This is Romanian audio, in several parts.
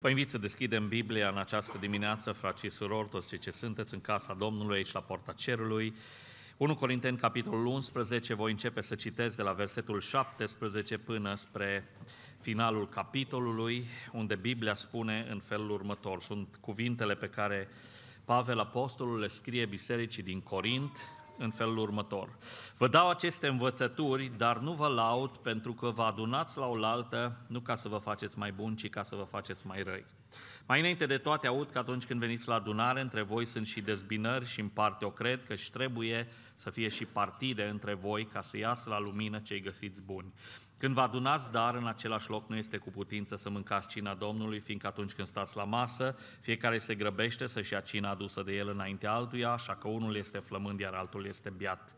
Vă invit să deschidem Biblia în această dimineață, frați și surori, toți cei ce sunteți în casa Domnului, aici la porta cerului. 1 Corinteni, capitolul 11, voi începe să citesc de la versetul 17 până spre finalul capitolului, unde Biblia spune în felul următor. Sunt cuvintele pe care Pavel Apostolul le scrie bisericii din Corint, în felul următor. Vă dau aceste învățături, dar nu vă laud pentru că vă adunați la oaltă, nu ca să vă faceți mai buni, ci ca să vă faceți mai răi. Mai înainte de toate aud că atunci când veniți la adunare, între voi sunt și dezbinări și în parte o cred că și trebuie să fie și partide între voi ca să iasă la lumină cei găsiți buni. Când vă adunați dar în același loc, nu este cu putință să mâncați cina Domnului, fiindcă atunci când stați la masă, fiecare se grăbește să-și ia cina adusă de el înainte altuia, așa că unul este flămând, iar altul este biat.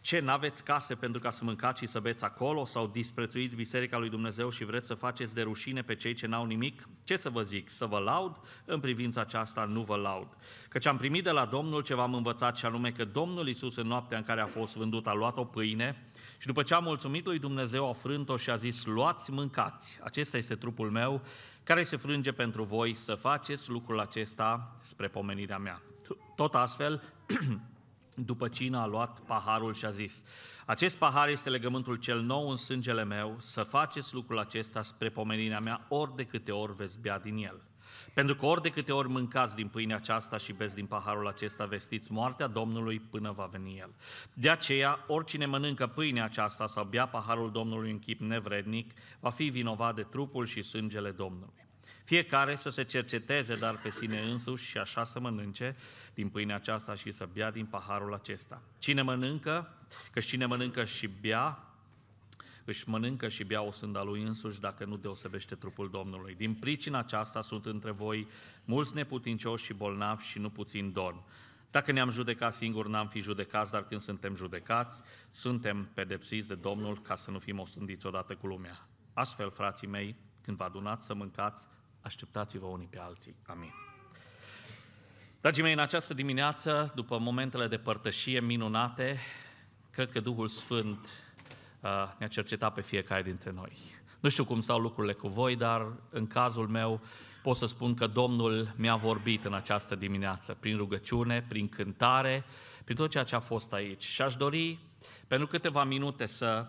Ce, n-aveți case pentru ca să mâncați și să beți acolo? Sau disprețuiți Biserica lui Dumnezeu și vreți să faceți de rușine pe cei ce n-au nimic? Ce să vă zic? Să vă laud? În privința aceasta nu vă laud. Căci am primit de la Domnul ce v-am învățat și anume că Domnul Isus în noaptea în care a fost vândut a luat o pâine, și după ce a mulțumit lui Dumnezeu, a frânt-o și a zis, luați, mâncați, acesta este trupul meu, care se frânge pentru voi, să faceți lucrul acesta spre pomenirea mea. Tot astfel, după cină a luat paharul și a zis, acest pahar este legământul cel nou în sângele meu, să faceți lucrul acesta spre pomenirea mea, ori de câte ori veți bea din el. Pentru că ori de câte ori mâncați din pâinea aceasta și beți din paharul acesta, vestiți moartea Domnului până va veni El. De aceea, oricine mănâncă pâinea aceasta sau bea paharul Domnului în chip nevrednic, va fi vinovat de trupul și sângele Domnului. Fiecare să se cerceteze dar pe sine însuși și așa să mănânce din pâinea aceasta și să bea din paharul acesta. Cine mănâncă, că cine mănâncă și bea, își mănâncă și bea o sânda lui însuși dacă nu deosebește trupul Domnului. Din pricina aceasta sunt între voi mulți neputincioși și bolnavi și nu puțin dorm. Dacă ne-am judecat singur, n-am fi judecați, dar când suntem judecați, suntem pedepsiți de Domnul ca să nu fim osândiți odată cu lumea. Astfel, frații mei, când vă adunați să mâncați, așteptați-vă unii pe alții. Amin. Dragii mei, în această dimineață, după momentele de părtășie minunate, cred că Duhul Sfânt Uh, ne-a cercetat pe fiecare dintre noi. Nu știu cum stau lucrurile cu voi, dar în cazul meu pot să spun că Domnul mi-a vorbit în această dimineață, prin rugăciune, prin cântare, prin tot ceea ce a fost aici. Și aș dori, pentru câteva minute, să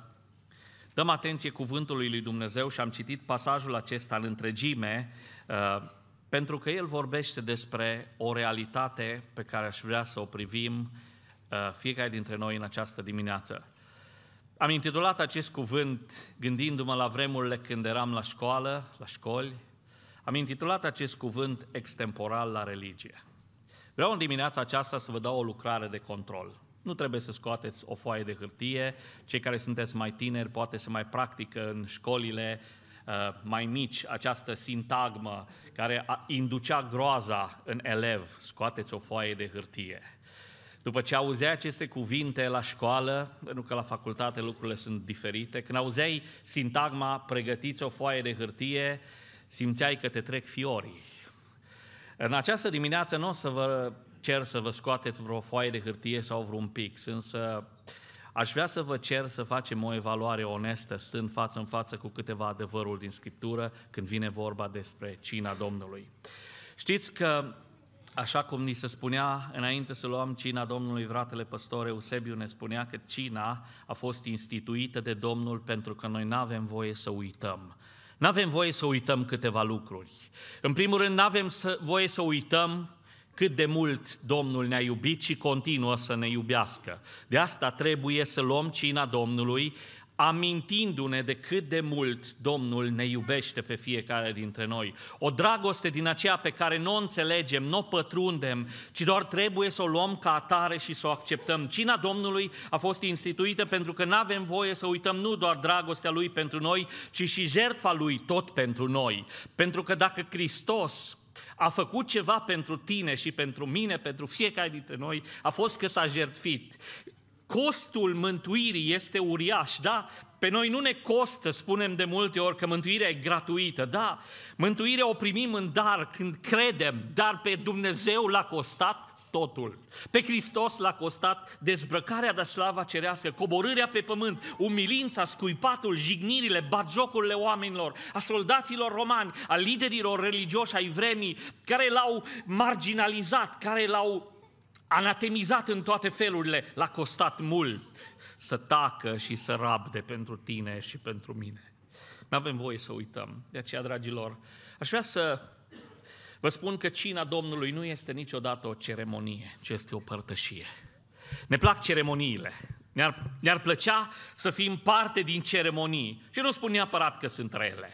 dăm atenție cuvântului lui Dumnezeu și am citit pasajul acesta în întregime, uh, pentru că el vorbește despre o realitate pe care aș vrea să o privim uh, fiecare dintre noi în această dimineață. Am intitulat acest cuvânt gândindu-mă la vremurile când eram la școală, la școli. Am intitulat acest cuvânt extemporal la religie. Vreau în dimineața aceasta să vă dau o lucrare de control. Nu trebuie să scoateți o foaie de hârtie. Cei care sunteți mai tineri poate să mai practică în școlile uh, mai mici această sintagmă care inducea groaza în elev. Scoateți o foaie de hârtie după ce auzeai aceste cuvinte la școală, pentru că la facultate lucrurile sunt diferite, când auzeai sintagma pregătiți o foaie de hârtie, simțeai că te trec fiorii. În această dimineață nu o să vă cer să vă scoateți vreo foaie de hârtie sau vreun pix, însă aș vrea să vă cer să facem o evaluare onestă, stând față în față cu câteva adevărul din Scriptură, când vine vorba despre cina Domnului. Știți că așa cum ni se spunea înainte să luăm cina Domnului, fratele păstor Eusebiu ne spunea că cina a fost instituită de Domnul pentru că noi nu avem voie să uităm. Nu avem voie să uităm câteva lucruri. În primul rând, nu avem voie să uităm cât de mult Domnul ne-a iubit și continuă să ne iubească. De asta trebuie să luăm cina Domnului amintindu-ne de cât de mult Domnul ne iubește pe fiecare dintre noi. O dragoste din aceea pe care nu o înțelegem, nu o pătrundem, ci doar trebuie să o luăm ca atare și să o acceptăm. Cina Domnului a fost instituită pentru că nu avem voie să uităm nu doar dragostea Lui pentru noi, ci și jertfa Lui tot pentru noi. Pentru că dacă Hristos a făcut ceva pentru tine și pentru mine, pentru fiecare dintre noi, a fost că s-a jertfit. Costul mântuirii este uriaș, da? Pe noi nu ne costă, spunem de multe ori, că mântuirea e gratuită, da? Mântuirea o primim în dar când credem, dar pe Dumnezeu l-a costat totul. Pe Hristos l-a costat dezbrăcarea de slava cerească, coborârea pe pământ, umilința, scuipatul, jignirile, bagiocurile oamenilor, a soldaților romani, a liderilor religioși ai vremii, care l-au marginalizat, care l-au anatemizat în toate felurile, l-a costat mult să tacă și să rabde pentru tine și pentru mine. Nu avem voie să uităm. De aceea, dragilor, aș vrea să vă spun că cina Domnului nu este niciodată o ceremonie, ci este o părtășie. Ne plac ceremoniile. Ne-ar, ne-ar plăcea să fim parte din ceremonii. Și nu spun neapărat că sunt rele.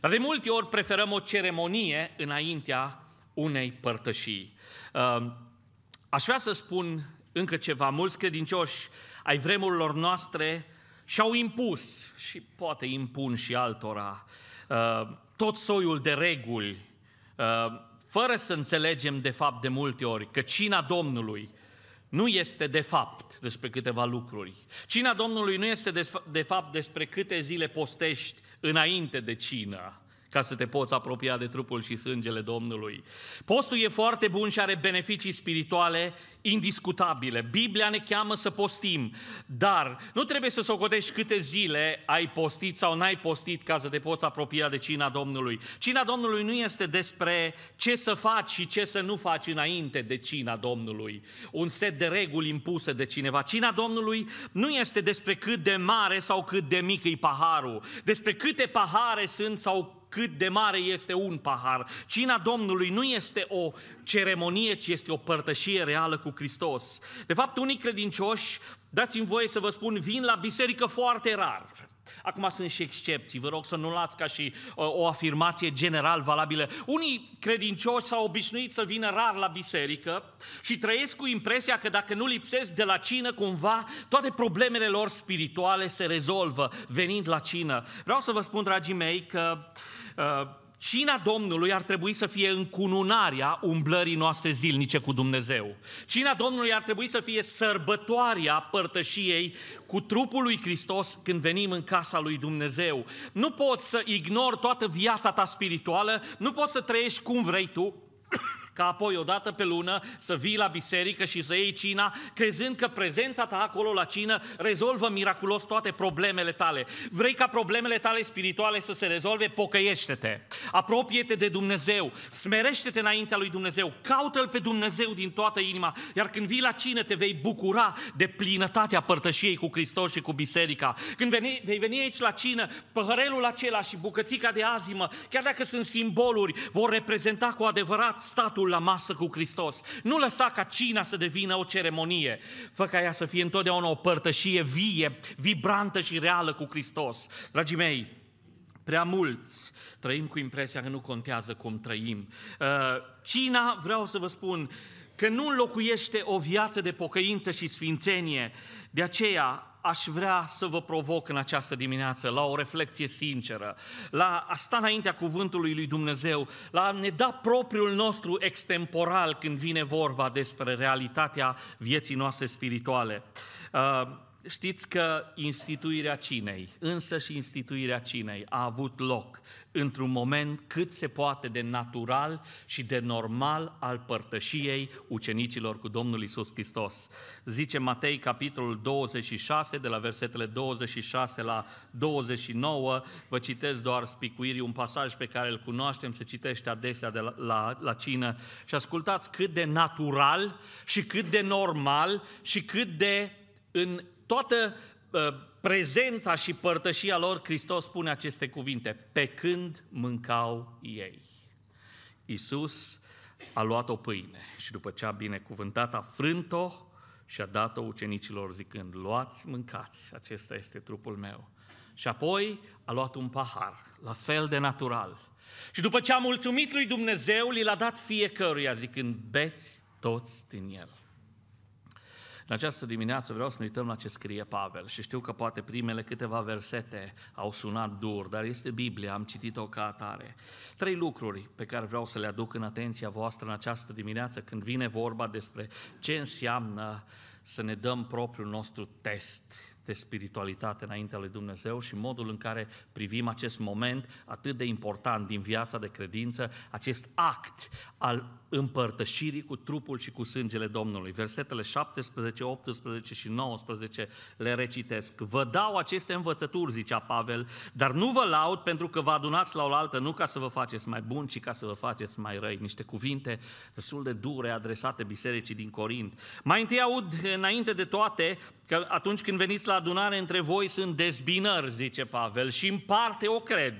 Dar de multe ori preferăm o ceremonie înaintea unei părtășii. Uh, Aș vrea să spun încă ceva. Mulți credincioși ai vremurilor noastre și-au impus, și poate impun și altora, uh, tot soiul de reguli, uh, fără să înțelegem de fapt de multe ori că cina Domnului nu este de fapt despre câteva lucruri. Cina Domnului nu este de fapt despre câte zile postești înainte de cină ca să te poți apropia de trupul și sângele Domnului. Postul e foarte bun și are beneficii spirituale indiscutabile. Biblia ne cheamă să postim, dar nu trebuie să socotești câte zile ai postit sau n-ai postit ca să te poți apropia de cina Domnului. Cina Domnului nu este despre ce să faci și ce să nu faci înainte de cina Domnului. Un set de reguli impuse de cineva. Cina Domnului nu este despre cât de mare sau cât de mic e paharul, despre câte pahare sunt sau cât de mare este un pahar. Cina Domnului nu este o ceremonie, ci este o părtășie reală cu Hristos. De fapt, unii credincioși, dați-mi voie să vă spun, vin la biserică foarte rar. Acum sunt și excepții, vă rog să nu luați ca și uh, o afirmație general valabilă. Unii credincioși s-au obișnuit să vină rar la biserică și trăiesc cu impresia că dacă nu lipsesc de la cină, cumva toate problemele lor spirituale se rezolvă venind la cină. Vreau să vă spun, dragii mei, că uh, Uh, cina Domnului ar trebui să fie încununarea umblării noastre zilnice cu Dumnezeu. Cina Domnului ar trebui să fie sărbătoarea părtășiei cu trupul lui Hristos când venim în casa lui Dumnezeu. Nu poți să ignori toată viața ta spirituală, nu poți să trăiești cum vrei tu, ca apoi odată pe lună să vii la biserică și să iei cina, crezând că prezența ta acolo la cină rezolvă miraculos toate problemele tale. Vrei ca problemele tale spirituale să se rezolve? Pocăiește-te! Apropie-te de Dumnezeu! Smerește-te înaintea lui Dumnezeu! Caută-L pe Dumnezeu din toată inima! Iar când vii la cină, te vei bucura de plinătatea părtășiei cu Hristos și cu biserica. Când veni, vei veni aici la cină, păhărelul acela și bucățica de azimă, chiar dacă sunt simboluri, vor reprezenta cu adevărat statul Harul la masă cu Hristos. Nu lăsa ca cina să devină o ceremonie. Fă ca ea să fie întotdeauna o părtășie vie, vibrantă și reală cu Hristos. Dragii mei, prea mulți trăim cu impresia că nu contează cum trăim. Uh, cina, vreau să vă spun, că nu înlocuiește o viață de pocăință și sfințenie. De aceea, aș vrea să vă provoc în această dimineață la o reflexie sinceră, la a sta înaintea cuvântului lui Dumnezeu, la a ne da propriul nostru extemporal când vine vorba despre realitatea vieții noastre spirituale. Uh, știți că instituirea cinei, însă și instituirea cinei a avut loc într-un moment cât se poate de natural și de normal al părtășiei ucenicilor cu Domnul Isus Hristos. Zice Matei, capitolul 26, de la versetele 26 la 29, vă citesc doar spicuirii, un pasaj pe care îl cunoaștem, se citește adesea de la, la, la cină, și ascultați cât de natural și cât de normal și cât de în toată Ă, prezența și părtășia lor, Hristos spune aceste cuvinte, pe când mâncau ei. Iisus a luat o pâine și după ce a binecuvântat, a frânt-o și a dat-o ucenicilor zicând, luați, mâncați, acesta este trupul meu. Și apoi a luat un pahar, la fel de natural. Și după ce a mulțumit lui Dumnezeu, l-a dat fiecăruia zicând, beți toți din el. În această dimineață vreau să ne uităm la ce scrie Pavel și știu că poate primele câteva versete au sunat dur, dar este Biblia, am citit-o ca atare. Trei lucruri pe care vreau să le aduc în atenția voastră în această dimineață când vine vorba despre ce înseamnă să ne dăm propriul nostru test de spiritualitate înaintea lui Dumnezeu și modul în care privim acest moment atât de important din viața de credință, acest act al împărtășirii cu trupul și cu sângele Domnului. Versetele 17, 18 și 19 le recitesc. Vă dau aceste învățături, zicea Pavel, dar nu vă laud pentru că vă adunați la oaltă nu ca să vă faceți mai buni, ci ca să vă faceți mai răi. Niște cuvinte destul de dure adresate bisericii din Corint. Mai întâi aud, înainte de toate, Că atunci când veniți la adunare, între voi sunt dezbinări, zice Pavel, și în parte o cred.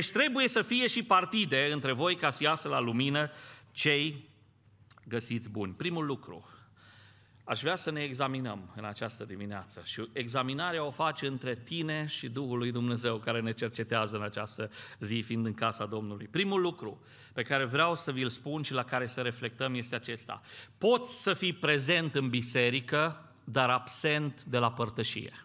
și trebuie să fie și partide între voi ca să iasă la lumină cei găsiți buni. Primul lucru, aș vrea să ne examinăm în această dimineață și examinarea o face între tine și Duhul lui Dumnezeu care ne cercetează în această zi, fiind în casa Domnului. Primul lucru pe care vreau să vi-l spun și la care să reflectăm este acesta. Poți să fii prezent în biserică dar absent de la părtășie.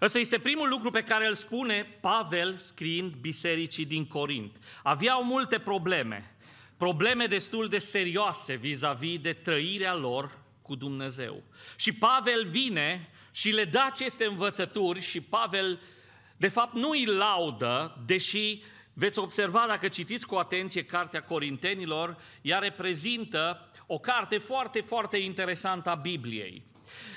Ăsta este primul lucru pe care îl spune Pavel scriind bisericii din Corint. Aveau multe probleme, probleme destul de serioase vis-a-vis de trăirea lor cu Dumnezeu. Și Pavel vine și le dă aceste învățături și Pavel, de fapt, nu îi laudă, deși veți observa dacă citiți cu atenție Cartea Corintenilor, ea reprezintă o carte foarte, foarte interesantă a Bibliei.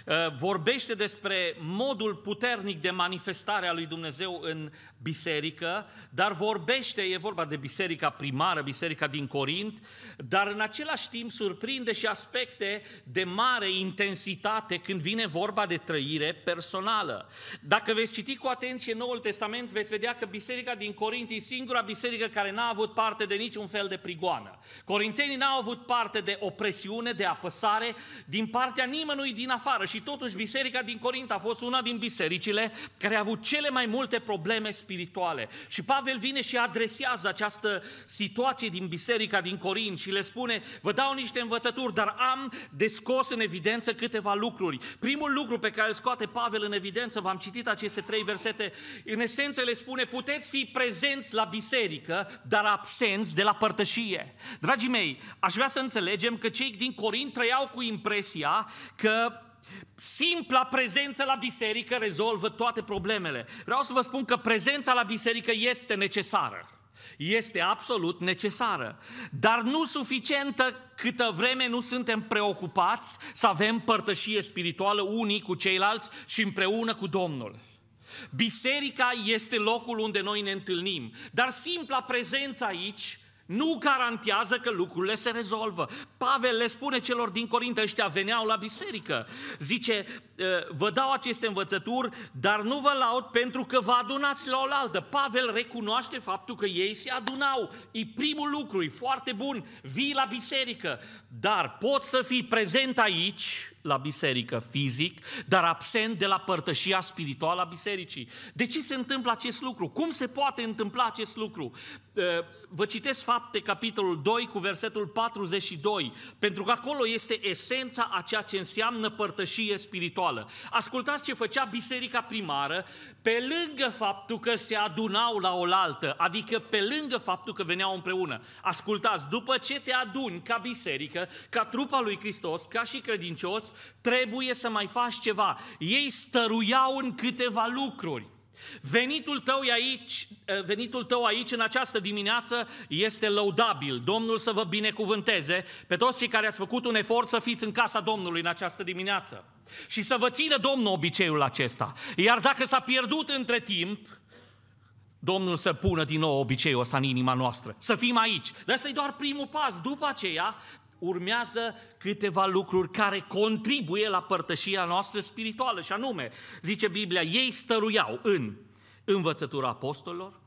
Uh, vorbește despre modul puternic de manifestare a lui Dumnezeu în biserică, dar vorbește, e vorba de biserica primară, biserica din Corint, dar în același timp surprinde și aspecte de mare intensitate când vine vorba de trăire personală. Dacă veți citi cu atenție Noul Testament, veți vedea că biserica din Corint e singura biserică care n-a avut parte de niciun fel de prigoană. Corintenii n-au avut parte de opresiune, de apăsare din partea nimănui din afară și totuși biserica din Corint a fost una din bisericile care a avut cele mai multe probleme spirituale. Și Pavel vine și adresează această situație din biserica din Corint și le spune, vă dau niște învățături, dar am de scos în evidență câteva lucruri. Primul lucru pe care îl scoate Pavel în evidență, v-am citit aceste trei versete, în esență le spune, puteți fi prezenți la biserică, dar absenți de la părtășie. Dragii mei, aș vrea să înțelegem că cei din Corint trăiau cu impresia că Simpla prezență la biserică rezolvă toate problemele. Vreau să vă spun că prezența la biserică este necesară. Este absolut necesară, dar nu suficientă câtă vreme nu suntem preocupați să avem părtășie spirituală unii cu ceilalți și împreună cu Domnul. Biserica este locul unde noi ne întâlnim, dar simpla prezență aici nu garantează că lucrurile se rezolvă. Pavel le spune celor din Corint, ăștia veneau la biserică. Zice, vă dau aceste învățături, dar nu vă laud pentru că vă adunați la oaltă. Pavel recunoaște faptul că ei se adunau. E primul lucru, e foarte bun, vii la biserică. Dar poți să fii prezent aici la biserică fizic, dar absent de la părtășia spirituală a bisericii. De ce se întâmplă acest lucru? Cum se poate întâmpla acest lucru? Eh, vă citesc fapte, capitolul 2 cu versetul 42, pentru că acolo este esența a ceea ce înseamnă părtășie spirituală. Ascultați ce făcea biserica primară pe lângă faptul că se adunau la oaltă, adică pe lângă faptul că veneau împreună. Ascultați, după ce te aduni ca biserică, ca trupa lui Hristos, ca și credincioți, trebuie să mai faci ceva. Ei stăruiau în câteva lucruri. Venitul tău, aici, eh, venitul tău aici în această dimineață este lăudabil. Domnul să vă binecuvânteze pe toți cei care ați făcut un efort să fiți în casa Domnului în această dimineață. Și să vă țină Domnul obiceiul acesta. Iar dacă s-a pierdut între timp, Domnul să pună din nou obiceiul ăsta în inima noastră. Să fim aici. Dar ăsta e doar primul pas. După aceea urmează câteva lucruri care contribuie la părtășia noastră spirituală și anume, zice Biblia, ei stăruiau în învățătura apostolilor,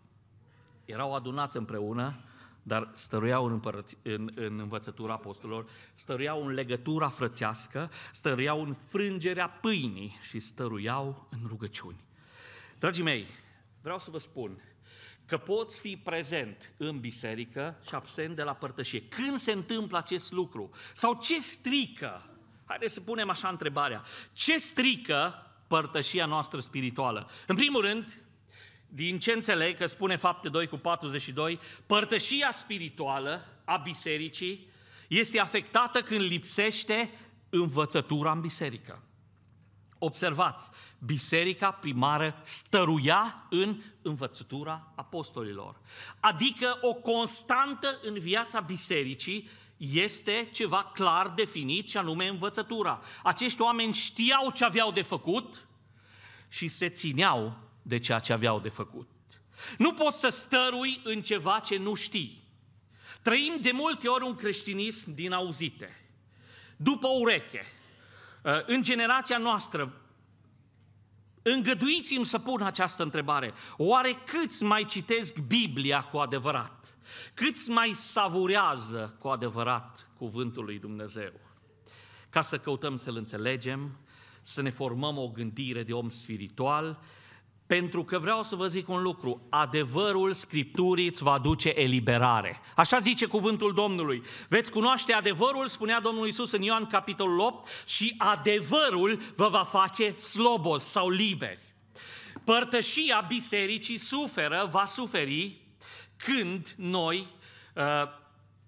erau adunați împreună, dar stăruiau în, împărăți, în, în învățătura apostolilor, stăruiau în legătura frățească, stăruiau în frângerea pâinii și stăruiau în rugăciuni. Dragii mei, vreau să vă spun, că poți fi prezent în biserică și absent de la părtășie. Când se întâmplă acest lucru? Sau ce strică? Haideți să punem așa întrebarea. Ce strică părtășia noastră spirituală? În primul rând, din ce înțeleg că spune fapte 2 cu 42, părtășia spirituală a bisericii este afectată când lipsește învățătura în biserică. Observați, biserica primară stăruia în învățătura apostolilor. Adică o constantă în viața bisericii este ceva clar definit și anume învățătura. Acești oameni știau ce aveau de făcut și se țineau de ceea ce aveau de făcut. Nu poți să stărui în ceva ce nu știi. Trăim de multe ori un creștinism din auzite, după ureche, Uh, în generația noastră, îngăduiți-mi să pun această întrebare. Oare câți mai citesc Biblia cu adevărat? Câți mai savurează cu adevărat cuvântul lui Dumnezeu? Ca să căutăm să-L înțelegem, să ne formăm o gândire de om spiritual pentru că vreau să vă zic un lucru, adevărul Scripturii îți va duce eliberare. Așa zice cuvântul Domnului. Veți cunoaște adevărul, spunea Domnul Isus în Ioan capitolul 8, și adevărul vă va face slobos sau liberi. Părtășia bisericii suferă, va suferi când noi uh,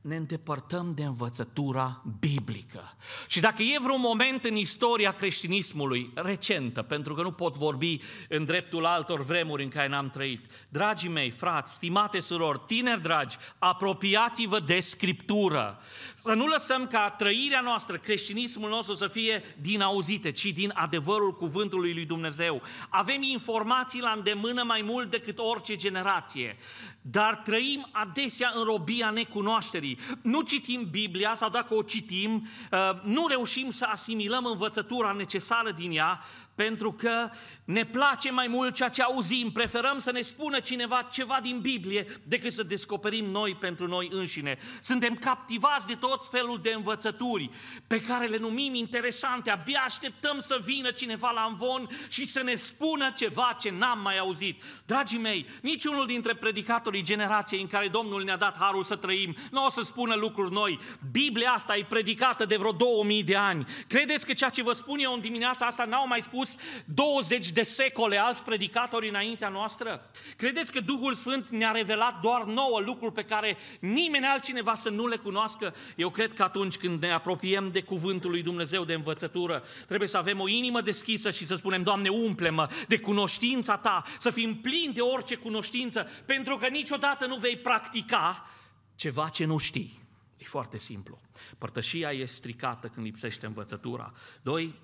ne îndepărtăm de învățătura biblică. Și dacă e vreun moment în istoria creștinismului recentă, pentru că nu pot vorbi în dreptul altor vremuri în care n-am trăit, dragii mei, frați, stimate surori, tineri dragi, apropiați-vă de Scriptură. Să nu lăsăm ca trăirea noastră, creștinismul nostru să fie din auzite, ci din adevărul cuvântului lui Dumnezeu. Avem informații la îndemână mai mult decât orice generație, dar trăim adesea în robia necunoașterii nu citim Biblia sau dacă o citim, uh, nu reușim să asimilăm învățătura necesară din ea pentru că ne place mai mult ceea ce auzim, preferăm să ne spună cineva ceva din Biblie decât să descoperim noi pentru noi înșine. Suntem captivați de tot felul de învățături pe care le numim interesante, abia așteptăm să vină cineva la amvon și să ne spună ceva ce n-am mai auzit. Dragii mei, niciunul dintre predicatorii generației în care Domnul ne-a dat harul să trăim, nu o să spună lucruri noi. Biblia asta e predicată de vreo 2000 de ani. Credeți că ceea ce vă spun eu în dimineața asta n-au mai spus spus 20 de secole alți predicatori înaintea noastră? Credeți că Duhul Sfânt ne-a revelat doar nouă lucruri pe care nimeni altcineva să nu le cunoască? Eu cred că atunci când ne apropiem de Cuvântul lui Dumnezeu, de învățătură, trebuie să avem o inimă deschisă și să spunem, Doamne, umple-mă de cunoștința Ta, să fim plini de orice cunoștință, pentru că niciodată nu vei practica ceva ce nu știi. E foarte simplu. Părtășia e stricată când lipsește învățătura. Doi,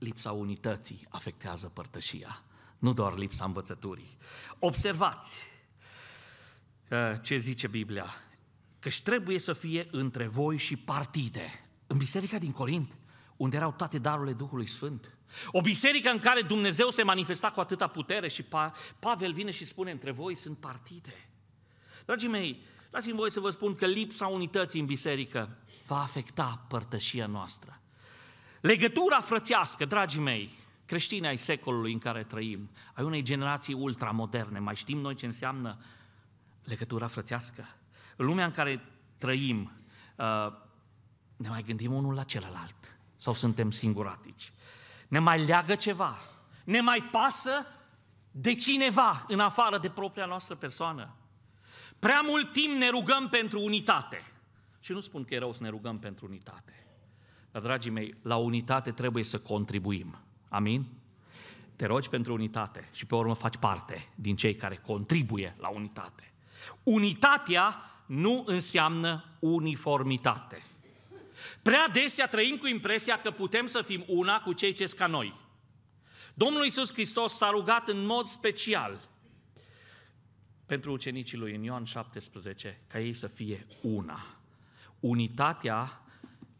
lipsa unității afectează părtășia, nu doar lipsa învățăturii. Observați uh, ce zice Biblia, că trebuie să fie între voi și partide. În biserica din Corint, unde erau toate darurile Duhului Sfânt, o biserică în care Dumnezeu se manifesta cu atâta putere și pa- Pavel vine și spune, între voi sunt partide. Dragii mei, lasă mi voi să vă spun că lipsa unității în biserică va afecta părtășia noastră. Legătura frățească, dragii mei, creștini ai secolului în care trăim, ai unei generații ultramoderne, mai știm noi ce înseamnă legătura frățească. În lumea în care trăim, uh, ne mai gândim unul la celălalt sau suntem singuratici. Ne mai leagă ceva, ne mai pasă de cineva în afară de propria noastră persoană. Prea mult timp ne rugăm pentru unitate. Și nu spun că e rău să ne rugăm pentru unitate. Dar, dragii mei, la unitate trebuie să contribuim. Amin? Te rogi pentru unitate și pe urmă faci parte din cei care contribuie la unitate. Unitatea nu înseamnă uniformitate. Prea desea trăim cu impresia că putem să fim una cu cei ce ca noi. Domnul Iisus Hristos s-a rugat în mod special pentru ucenicii lui în Ioan 17 ca ei să fie una. Unitatea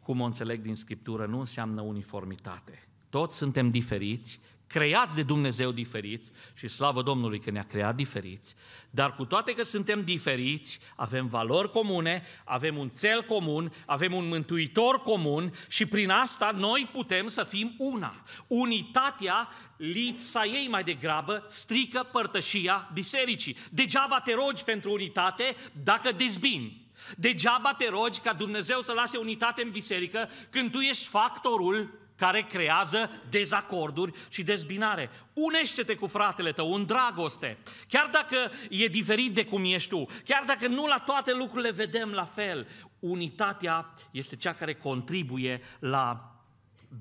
cum o înțeleg din Scriptură, nu înseamnă uniformitate. Toți suntem diferiți, creați de Dumnezeu diferiți și slavă Domnului că ne-a creat diferiți, dar cu toate că suntem diferiți, avem valori comune, avem un cel comun, avem un mântuitor comun și prin asta noi putem să fim una. Unitatea, lipsa ei mai degrabă, strică părtășia bisericii. Degeaba te rogi pentru unitate dacă dezbini. Degeaba te rogi ca Dumnezeu să lase unitate în biserică când tu ești factorul care creează dezacorduri și dezbinare. Unește-te cu fratele tău în dragoste. Chiar dacă e diferit de cum ești tu, chiar dacă nu la toate lucrurile vedem la fel, unitatea este cea care contribuie la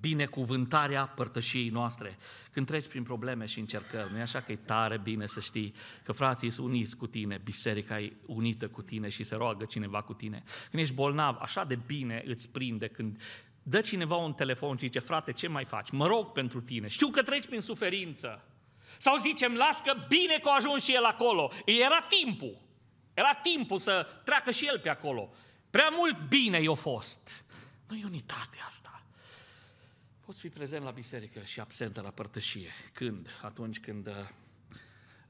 binecuvântarea părtășiei noastre. Când treci prin probleme și încercări, nu e așa că e tare bine să știi că frații sunt uniți cu tine, biserica e unită cu tine și se roagă cineva cu tine. Când ești bolnav, așa de bine îți prinde când dă cineva un telefon și zice, frate, ce mai faci? Mă rog pentru tine, știu că treci prin suferință. Sau zicem, las că bine că a ajuns și el acolo. Era timpul. Era timpul să treacă și el pe acolo. Prea mult bine i-a fost. Nu e unitatea asta. Poți fi prezent la biserică și absentă la părtășie. Când? Atunci când uh,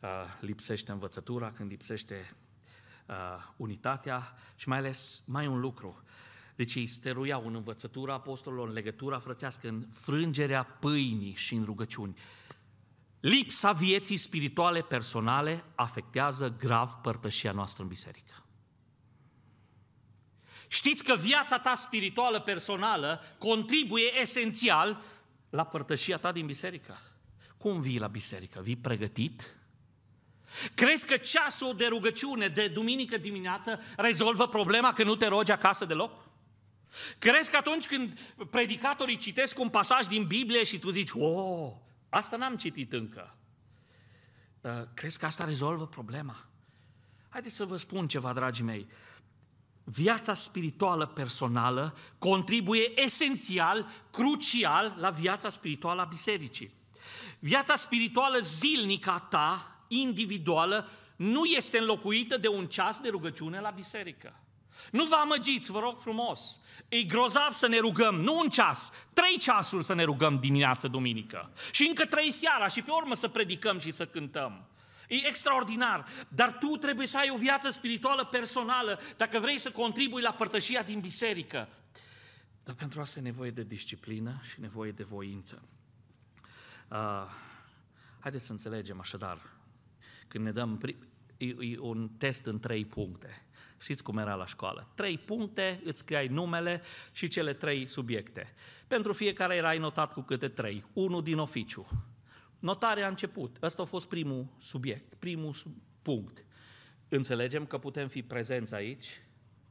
uh, lipsește învățătura, când lipsește uh, unitatea și mai ales mai un lucru. Deci ei stăruiau în învățătura apostolilor, în legătura frățească, în frângerea pâinii și în rugăciuni. Lipsa vieții spirituale personale afectează grav părtășia noastră în biserică. Știți că viața ta spirituală personală contribuie esențial la părtășia ta din biserică. Cum vii la biserică? Vii pregătit? Crezi că ceasul de rugăciune de duminică dimineață rezolvă problema că nu te rogi acasă deloc? Crezi că atunci când predicatorii citesc un pasaj din Biblie și tu zici, oh, asta n-am citit încă. Ă, crezi că asta rezolvă problema? Haideți să vă spun ceva, dragii mei viața spirituală personală contribuie esențial, crucial la viața spirituală a bisericii. Viața spirituală zilnică a ta, individuală, nu este înlocuită de un ceas de rugăciune la biserică. Nu vă amăgiți, vă rog frumos. E grozav să ne rugăm, nu un ceas, trei ceasuri să ne rugăm dimineață, duminică. Și încă trei seara și pe urmă să predicăm și să cântăm. E extraordinar. Dar tu trebuie să ai o viață spirituală personală dacă vrei să contribui la părtășia din biserică. Dar pentru asta e nevoie de disciplină și nevoie de voință. Uh, haideți să înțelegem așadar, când ne dăm prim, e, e un test în trei puncte. Știți cum era la școală? Trei puncte, îți scriai numele și cele trei subiecte. Pentru fiecare erai notat cu câte trei. Unul din oficiu, Notarea a început. Ăsta a fost primul subiect, primul punct. Înțelegem că putem fi prezenți aici,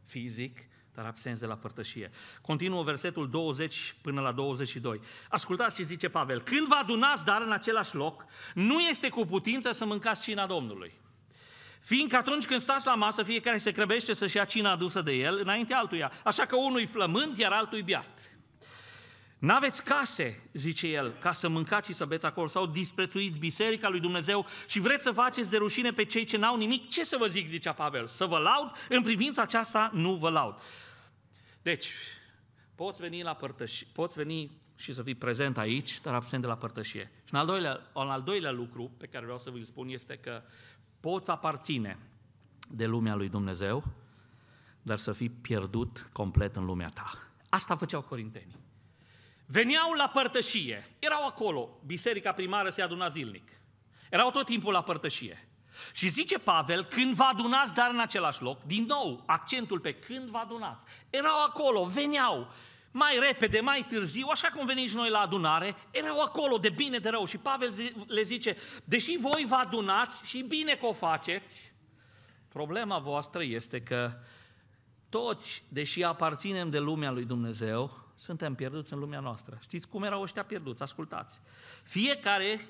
fizic, dar absenți de la părtășie. Continuă versetul 20 până la 22. Ascultați și zice Pavel, când vă adunați dar în același loc, nu este cu putință să mâncați cina Domnului. Fiindcă atunci când stați la masă, fiecare se crebește să-și ia cina adusă de el înainte altuia. Așa că unul e flământ, iar altul e biat. N-aveți case, zice el, ca să mâncați și să beți acolo, sau disprețuiți biserica lui Dumnezeu și vreți să faceți de rușine pe cei ce n-au nimic, ce să vă zic, zicea Pavel, să vă laud? În privința aceasta nu vă laud. Deci, poți veni la părtăși, poți veni și să fii prezent aici, dar absent de la părtășie. Și un al doilea, un al doilea lucru pe care vreau să vă spun este că poți aparține de lumea lui Dumnezeu, dar să fii pierdut complet în lumea ta. Asta făceau corintenii. Veneau la părtășie, erau acolo, biserica primară se aduna zilnic. Erau tot timpul la părtășie. Și zice Pavel, când vă adunați, dar în același loc, din nou, accentul pe când vă adunați. Erau acolo, veneau, mai repede, mai târziu, așa cum veniți noi la adunare, erau acolo de bine, de rău. Și Pavel le zice, deși voi vă adunați și bine că o faceți, problema voastră este că toți, deși aparținem de lumea lui Dumnezeu, suntem pierduți în lumea noastră. Știți cum erau ăștia pierduți? Ascultați. Fiecare,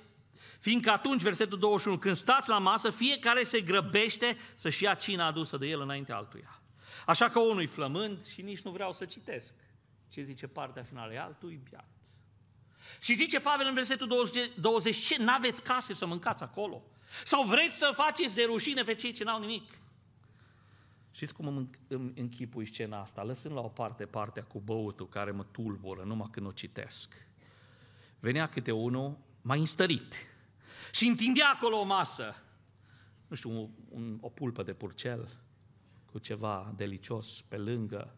fiindcă atunci, versetul 21, când stați la masă, fiecare se grăbește să-și ia cina adusă de el înainte altuia. Așa că unul flămând și nici nu vreau să citesc ce zice partea finală, e altul biat. Și zice Pavel în versetul 20, 20 ce, n-aveți case să mâncați acolo? Sau vreți să faceți de rușine pe cei ce n-au nimic? Știți cum îmi, închipui scena asta? Lăsând la o parte partea cu băutul care mă tulbură numai când o citesc. Venea câte unul mai înstărit și întindea acolo o masă. Nu știu, un, un, o pulpă de purcel cu ceva delicios pe lângă,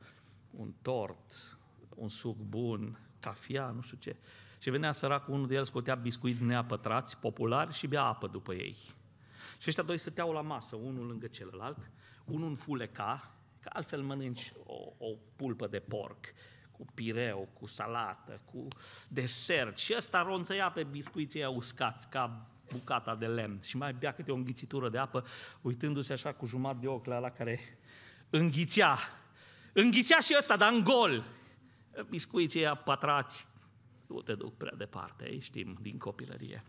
un tort, un suc bun, cafea, nu știu ce. Și venea săracul, unul de el scotea biscuiți neapătrați, populari și bea apă după ei. Și ăștia doi stăteau la masă, unul lângă celălalt, unul un fuleca, că altfel mănânci o, o pulpă de porc cu pireu, cu salată, cu desert și ăsta ia pe biscuiții uscați ca bucata de lemn și mai bea câte o înghițitură de apă uitându-se așa cu jumătate de ochi la ala care înghițea. Înghițea și ăsta, dar în gol. Biscuiții aia pătrați. Nu te duc prea departe, știm, din copilărie.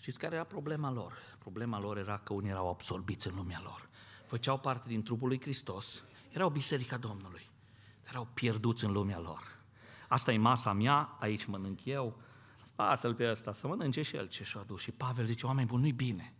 Știți care era problema lor? Problema lor era că unii erau absorbiți în lumea lor. Făceau parte din trupul lui Hristos, erau biserica Domnului, dar erau pierduți în lumea lor. Asta e masa mea, aici mănânc eu, lasă-l pe ăsta să mănânce și el ce și o adus. Și Pavel zice, oameni buni, nu-i bine.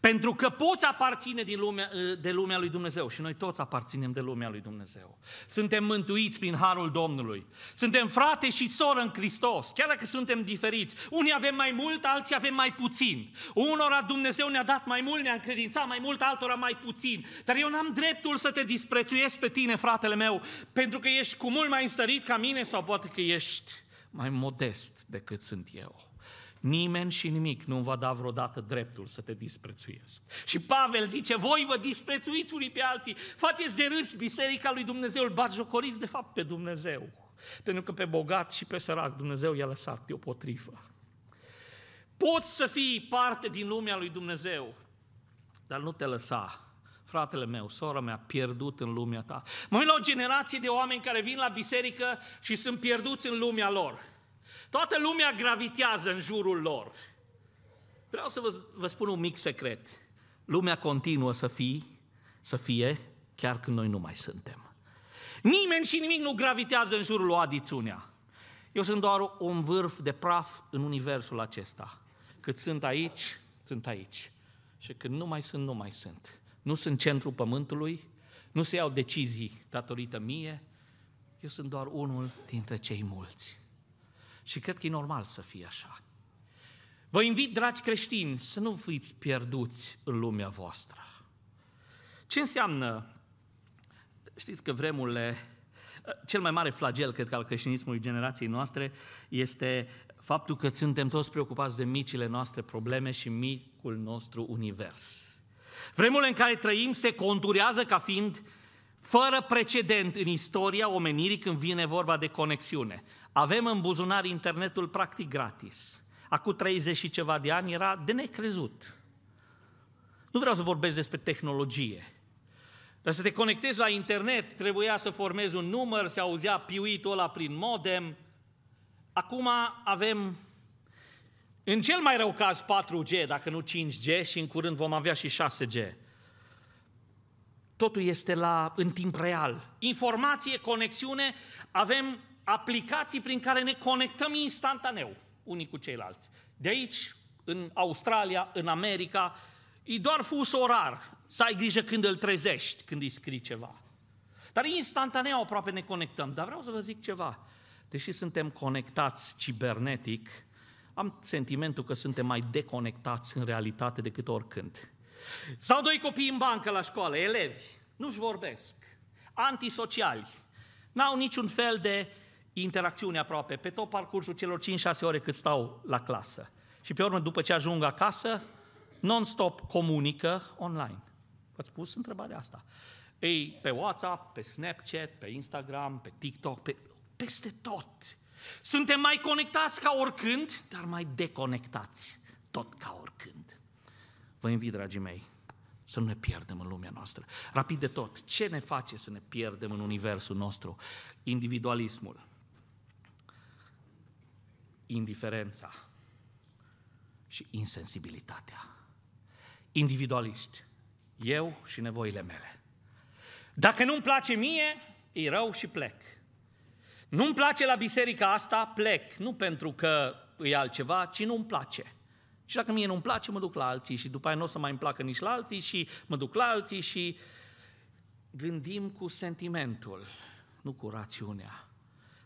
Pentru că poți aparține din lumea, ă, de lumea lui Dumnezeu și noi toți aparținem de lumea lui Dumnezeu. Suntem mântuiți prin harul Domnului. Suntem frate și soră în Hristos, chiar dacă suntem diferiți. Unii avem mai mult, alții avem mai puțin. Unora Dumnezeu ne-a dat mai mult, ne-a încredințat mai mult, altora mai puțin. Dar eu n-am dreptul să te disprețuiesc pe tine, fratele meu, pentru că ești cu mult mai înstărit ca mine sau poate că ești mai modest decât sunt eu. Nimeni și nimic nu va da vreodată dreptul să te disprețuiesc. Și Pavel zice, voi vă disprețuiți unii pe alții, faceți de râs biserica lui Dumnezeu, îl batjocoriți de fapt pe Dumnezeu. Pentru că pe bogat și pe sărac Dumnezeu i-a lăsat o potrivă. Poți să fii parte din lumea lui Dumnezeu, dar nu te lăsa fratele meu, sora mea, pierdut în lumea ta. Mă uit la o generație de oameni care vin la biserică și sunt pierduți în lumea lor. Toată lumea gravitează în jurul lor. Vreau să vă, vă spun un mic secret. Lumea continuă să fie, să fie chiar când noi nu mai suntem. Nimeni și nimic nu gravitează în jurul lui Adițunea. Eu sunt doar un vârf de praf în universul acesta. Cât sunt aici, sunt aici. Și când nu mai sunt, nu mai sunt. Nu sunt centrul pământului, nu se iau decizii datorită mie, eu sunt doar unul dintre cei mulți. Și cred că e normal să fie așa. Vă invit, dragi creștini, să nu fiți pierduți în lumea voastră. Ce înseamnă? Știți că vremurile, cel mai mare flagel, cred că, al creștinismului generației noastre este faptul că suntem toți preocupați de micile noastre probleme și micul nostru univers. Vremurile în care trăim se conturează ca fiind fără precedent în istoria omenirii când vine vorba de conexiune. Avem în buzunar internetul practic gratis. Acum 30 și ceva de ani era de necrezut. Nu vreau să vorbesc despre tehnologie. Dar să te conectezi la internet, trebuia să formezi un număr, se auzea piuitul ăla prin modem. Acum avem, în cel mai rău caz, 4G, dacă nu 5G și în curând vom avea și 6G. Totul este la, în timp real. Informație, conexiune, avem aplicații prin care ne conectăm instantaneu unii cu ceilalți. De aici, în Australia, în America, e doar fus orar să ai grijă când îl trezești, când îi scrii ceva. Dar instantaneu aproape ne conectăm. Dar vreau să vă zic ceva. Deși suntem conectați cibernetic, am sentimentul că suntem mai deconectați în realitate decât oricând. Sau doi copii în bancă la școală, elevi, nu-și vorbesc, antisociali, n-au niciun fel de interacțiune aproape, pe tot parcursul celor 5-6 ore cât stau la clasă. Și pe urmă, după ce ajung acasă, non-stop comunică online. V-ați pus întrebarea asta. Ei, pe WhatsApp, pe Snapchat, pe Instagram, pe TikTok, pe, peste tot. Suntem mai conectați ca oricând, dar mai deconectați tot ca oricând. Vă invit, dragii mei, să nu ne pierdem în lumea noastră. Rapid de tot, ce ne face să ne pierdem în universul nostru? Individualismul, indiferența și insensibilitatea. Individualiști. Eu și nevoile mele. Dacă nu-mi place mie, e rău și plec. Nu-mi place la biserica asta, plec. Nu pentru că e altceva, ci nu-mi place. Și dacă mie nu-mi place, mă duc la alții și după aia nu o să mai îmi placă nici la alții și mă duc la alții și gândim cu sentimentul, nu cu rațiunea.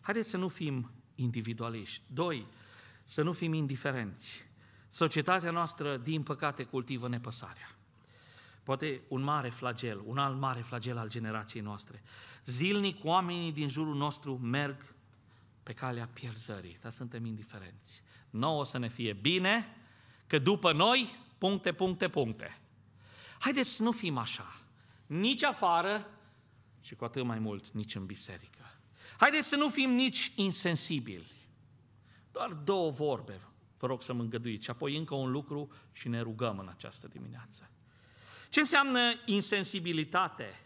Haideți să nu fim individualiști. Doi, să nu fim indiferenți. Societatea noastră, din păcate, cultivă nepăsarea. Poate un mare flagel, un alt mare flagel al generației noastre. Zilnic oamenii din jurul nostru merg pe calea pierzării, dar suntem indiferenți. Nouă să ne fie bine, că după noi, puncte, puncte, puncte. Haideți să nu fim așa, nici afară și cu atât mai mult nici în biserică. Haideți să nu fim nici insensibili. Doar două vorbe, vă rog să mă îngăduiți. Și apoi încă un lucru și ne rugăm în această dimineață. Ce înseamnă insensibilitate?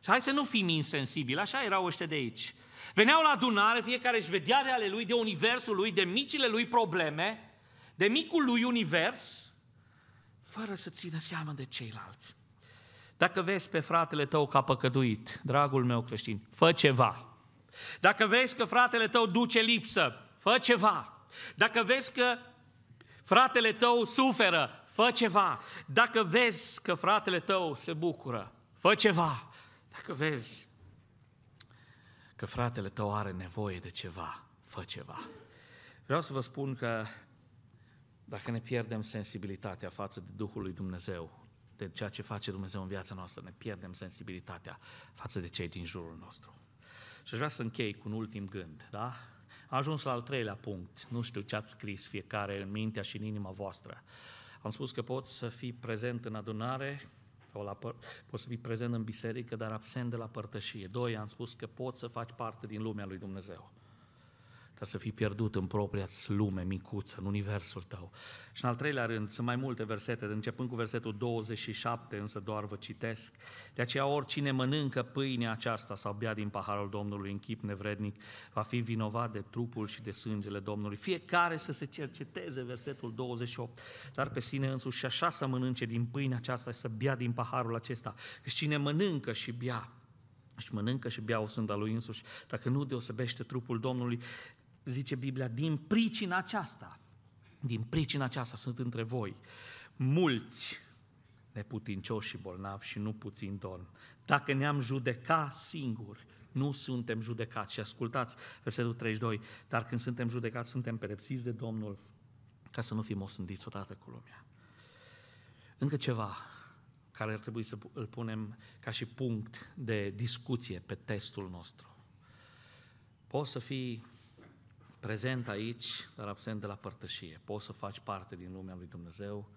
Și hai să nu fim insensibili, așa erau ăștia de aici. Veneau la adunare, fiecare își vedea de ale lui, de universul lui, de micile lui probleme, de micul lui univers, fără să țină seama de ceilalți. Dacă vezi pe fratele tău că a păcăduit, dragul meu creștin, fă ceva. Dacă vezi că fratele tău duce lipsă, fă ceva. Dacă vezi că fratele tău suferă, fă ceva. Dacă vezi că fratele tău se bucură, fă ceva. Dacă vezi că fratele tău are nevoie de ceva, fă ceva. Vreau să vă spun că dacă ne pierdem sensibilitatea față de Duhul lui Dumnezeu, de ceea ce face Dumnezeu în viața noastră, ne pierdem sensibilitatea față de cei din jurul nostru. Și aș vrea să închei cu un ultim gând, da? Am ajuns la al treilea punct. Nu știu ce ați scris fiecare în mintea și în inima voastră. Am spus că poți să fii prezent în adunare, sau la, poți să fii prezent în biserică, dar absent de la părtășie. Doi, am spus că poți să faci parte din lumea lui Dumnezeu dar să fii pierdut în propria lume micuță, în universul tău. Și în al treilea rând, sunt mai multe versete, începând cu versetul 27, însă doar vă citesc. De aceea oricine mănâncă pâinea aceasta sau bea din paharul Domnului în chip nevrednic, va fi vinovat de trupul și de sângele Domnului. Fiecare să se cerceteze versetul 28, dar pe sine însuși și așa să mănânce din pâinea aceasta și să bea din paharul acesta. Că cine mănâncă și bea, și mănâncă și bea o sânda lui însuși, dacă nu deosebește trupul Domnului, zice Biblia, din pricina aceasta, din pricina aceasta sunt între voi mulți neputincioși și bolnavi și nu puțin dorm. Dacă ne-am judeca singuri, nu suntem judecați. Și ascultați versetul 32, dar când suntem judecați, suntem pedepsiți de Domnul ca să nu fim osândiți odată cu lumea. Încă ceva care ar trebui să îl punem ca și punct de discuție pe testul nostru. Poți să fii prezent aici, dar absent de la părtășie. Poți să faci parte din lumea lui Dumnezeu,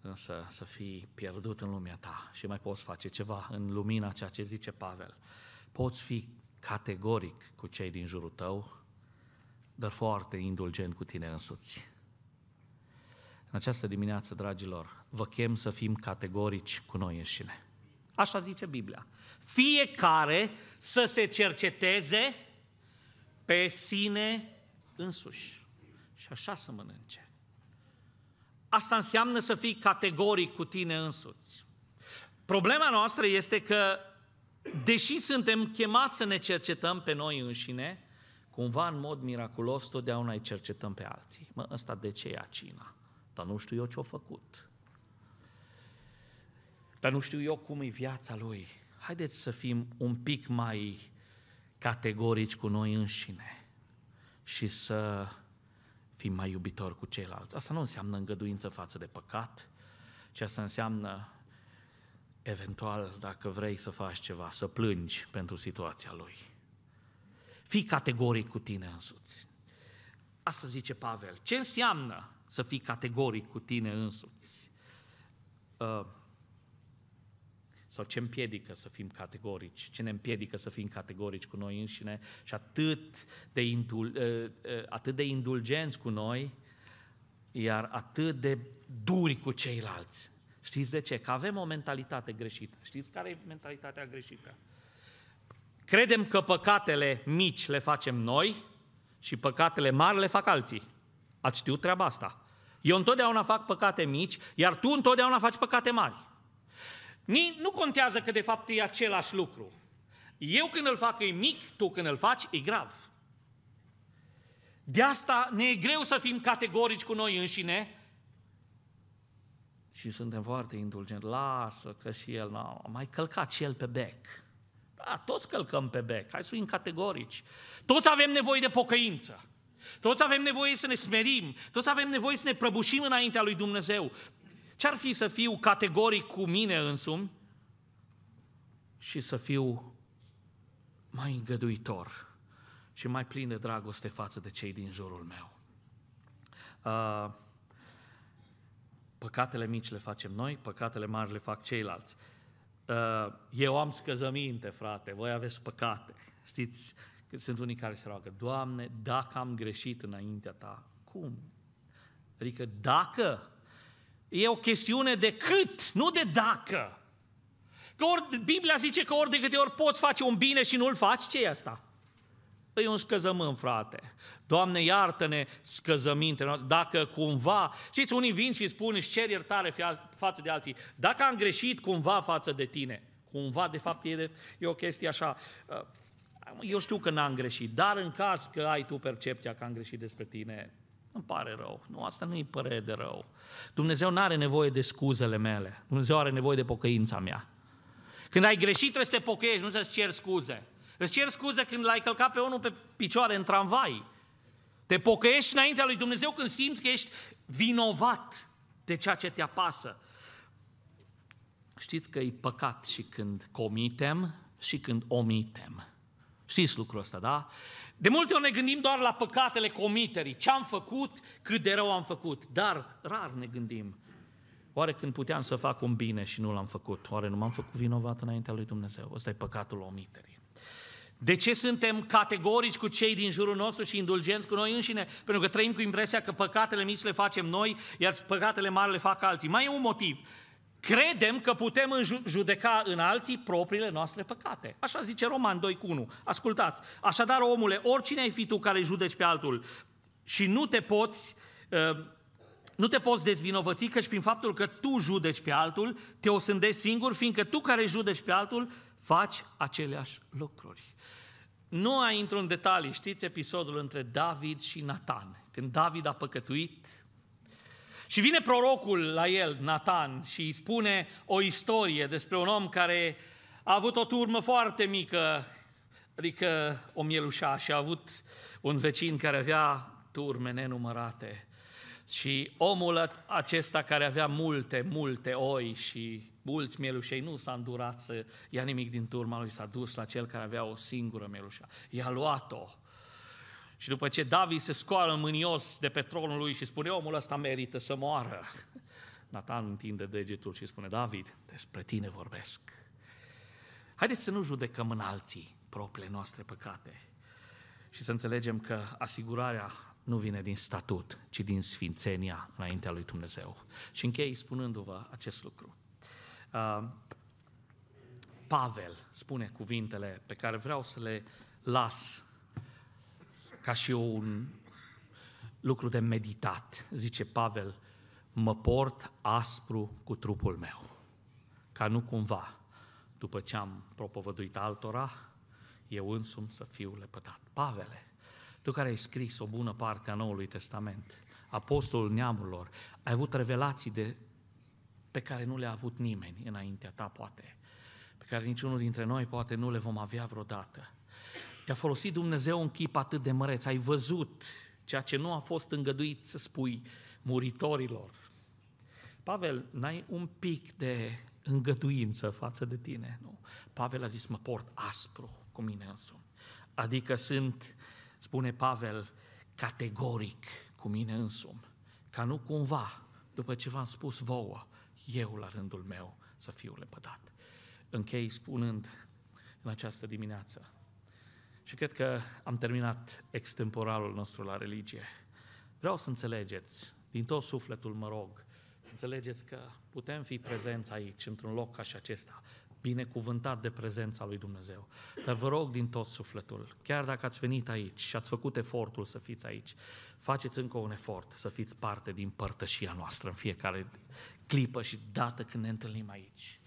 însă să fii pierdut în lumea ta și mai poți face ceva în lumina ceea ce zice Pavel. Poți fi categoric cu cei din jurul tău, dar foarte indulgent cu tine însuți. În această dimineață, dragilor, vă chem să fim categorici cu noi înșine. Așa zice Biblia. Fiecare să se cerceteze pe sine însuși și așa să mănânce. Asta înseamnă să fii categoric cu tine însuți. Problema noastră este că, deși suntem chemați să ne cercetăm pe noi înșine, cumva în mod miraculos totdeauna îi cercetăm pe alții. Mă, ăsta de ce ia acina? Dar nu știu eu ce o făcut. Dar nu știu eu cum e viața lui. Haideți să fim un pic mai categorici cu noi înșine și să fim mai iubitori cu ceilalți. Asta nu înseamnă îngăduință față de păcat, ci asta înseamnă eventual, dacă vrei să faci ceva, să plângi pentru situația lui. Fii categoric cu tine însuți. Asta zice Pavel. Ce înseamnă să fii categoric cu tine însuți? Uh, sau ce împiedică să fim categorici? Ce ne împiedică să fim categorici cu noi înșine și atât de, indul, ă, ă, atât de indulgenți cu noi, iar atât de duri cu ceilalți? Știți de ce? Că avem o mentalitate greșită. Știți care e mentalitatea greșită? Credem că păcatele mici le facem noi și păcatele mari le fac alții. Ați știut treaba asta. Eu întotdeauna fac păcate mici, iar tu întotdeauna faci păcate mari. Nu contează că de fapt e același lucru. Eu când îl fac e mic, tu când îl faci e grav. De asta ne e greu să fim categorici cu noi înșine și suntem foarte indulgenți. Lasă că și el n-a mai călcat și el pe bec. Da, toți călcăm pe bec, hai să fim categorici. Toți avem nevoie de pocăință. Toți avem nevoie să ne smerim, toți avem nevoie să ne prăbușim înaintea lui Dumnezeu. Ce-ar fi să fiu categoric cu mine însumi și să fiu mai îngăduitor și mai plin de dragoste față de cei din jurul meu? Uh, păcatele mici le facem noi, păcatele mari le fac ceilalți. Uh, eu am scăzăminte, frate, voi aveți păcate. Știți, sunt unii care se roagă, Doamne, dacă am greșit înaintea Ta, cum? Adică dacă E o chestiune de cât, nu de dacă. Că ori, Biblia zice că ori de câte ori poți face un bine și nu-l faci, ce e asta? Păi e un scăzământ, frate. Doamne, iartă-ne scăzămintele Dacă cumva, știți, unii vin și spun, își cer iertare față de alții. Dacă am greșit cumva față de tine, cumva, de fapt, e, e o chestie așa. Uh, eu știu că n-am greșit, dar în caz că ai tu percepția că am greșit despre tine, îmi pare rău. Nu, asta nu i părere de rău. Dumnezeu nu are nevoie de scuzele mele. Dumnezeu are nevoie de pocăința mea. Când ai greșit, trebuie să te pocăiești, nu să-ți cer scuze. Îți cer scuze când l-ai călcat pe unul pe picioare în tramvai. Te pocăiești înaintea lui Dumnezeu când simți că ești vinovat de ceea ce te apasă. Știți că e păcat și când comitem și când omitem. Știți lucrul ăsta, da? De multe ori ne gândim doar la păcatele comiterii, ce am făcut, cât de rău am făcut, dar rar ne gândim. Oare când puteam să fac un bine și nu l-am făcut, oare nu m-am făcut vinovat înaintea lui Dumnezeu? Ăsta e păcatul omiterii. De ce suntem categorici cu cei din jurul nostru și indulgenți cu noi înșine? Pentru că trăim cu impresia că păcatele mici le facem noi, iar păcatele mari le fac alții. Mai e un motiv. Credem că putem judeca în alții propriile noastre păcate. Așa zice Roman 2 cu 1. Ascultați. Așadar, omule, oricine ai fi tu care judeci pe altul și nu te poți uh, nu te poți dezvinovăți căci prin faptul că tu judeci pe altul, te osândești singur, fiindcă tu care judeci pe altul, faci aceleași lucruri. Nu ai intru în detalii, știți episodul între David și Nathan. Când David a păcătuit, și vine prorocul la el, Nathan, și îi spune o istorie despre un om care a avut o turmă foarte mică, adică o mielușa, și a avut un vecin care avea turme nenumărate. Și omul acesta care avea multe, multe oi și mulți mielușei nu s-a îndurat să ia nimic din turma lui, s-a dus la cel care avea o singură mielușa. I-a luat-o și după ce David se scoală mânios de pe tronul lui și spune, omul ăsta merită să moară, Nathan întinde degetul și spune, David, despre tine vorbesc. Haideți să nu judecăm în alții propriile noastre păcate și să înțelegem că asigurarea nu vine din statut, ci din sfințenia înaintea lui Dumnezeu. Și închei spunându-vă acest lucru. Uh, Pavel spune cuvintele pe care vreau să le las ca și un lucru de meditat. Zice Pavel, mă port aspru cu trupul meu, ca nu cumva, după ce am propovăduit altora, eu însumi să fiu lepădat. Pavele, tu care ai scris o bună parte a Noului Testament, apostolul neamurilor, ai avut revelații de, pe care nu le-a avut nimeni înaintea ta, poate, pe care niciunul dintre noi poate nu le vom avea vreodată. Te-a folosit Dumnezeu un chip atât de măreț, ai văzut ceea ce nu a fost îngăduit să spui muritorilor. Pavel, n-ai un pic de îngăduință față de tine, nu? Pavel a zis, mă port aspru cu mine însumi. Adică sunt, spune Pavel, categoric cu mine însumi, ca nu cumva, după ce v-am spus vouă, eu la rândul meu să fiu lepădat. Închei spunând în această dimineață, și cred că am terminat extemporalul nostru la religie. Vreau să înțelegeți, din tot sufletul mă rog, să înțelegeți că putem fi prezenți aici, într-un loc ca și acesta, binecuvântat de prezența lui Dumnezeu. Dar vă rog din tot sufletul, chiar dacă ați venit aici și ați făcut efortul să fiți aici, faceți încă un efort să fiți parte din părtășia noastră în fiecare clipă și dată când ne întâlnim aici.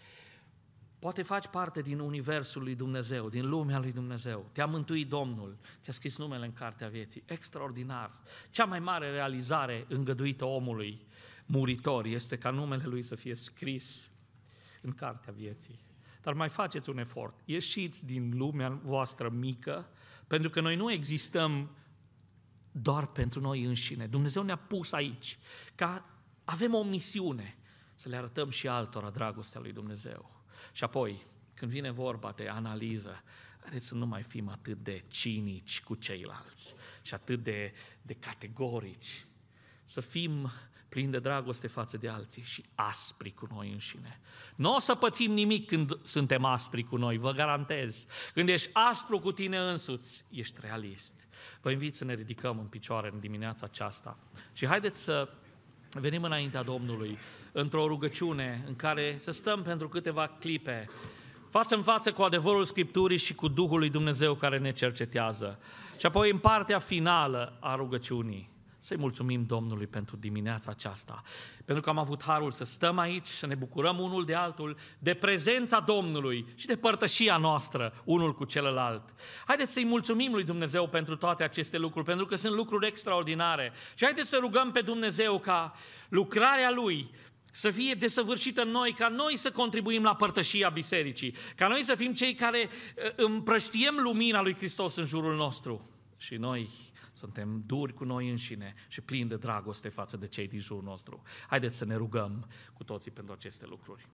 Poate faci parte din Universul lui Dumnezeu, din lumea lui Dumnezeu. Te-a mântuit Domnul, ți-a scris numele în cartea vieții. Extraordinar! Cea mai mare realizare îngăduită omului muritor este ca numele lui să fie scris în cartea vieții. Dar mai faceți un efort. Ieșiți din lumea voastră mică, pentru că noi nu existăm doar pentru noi înșine. Dumnezeu ne-a pus aici ca avem o misiune. Să le arătăm și altora dragostea lui Dumnezeu. Și apoi, când vine vorba de analiză, haideți să nu mai fim atât de cinici cu ceilalți și atât de, de categorici. Să fim plini de dragoste față de alții și aspri cu noi înșine. Nu o să pățim nimic când suntem aspri cu noi, vă garantez. Când ești aspru cu tine însuți, ești realist. Vă invit să ne ridicăm în picioare în dimineața aceasta și haideți să venim înaintea Domnului într-o rugăciune în care să stăm pentru câteva clipe față în față cu adevărul Scripturii și cu Duhul lui Dumnezeu care ne cercetează. Și apoi în partea finală a rugăciunii să-i mulțumim Domnului pentru dimineața aceasta, pentru că am avut harul să stăm aici, să ne bucurăm unul de altul, de prezența Domnului și de părtășia noastră unul cu celălalt. Haideți să-i mulțumim lui Dumnezeu pentru toate aceste lucruri, pentru că sunt lucruri extraordinare. Și haideți să rugăm pe Dumnezeu ca lucrarea Lui să fie desăvârșită în noi, ca noi să contribuim la părtășia bisericii, ca noi să fim cei care uh, împrăștiem lumina lui Hristos în jurul nostru. Și noi suntem duri cu noi înșine și plini de dragoste față de cei din jurul nostru. Haideți să ne rugăm cu toții pentru aceste lucruri.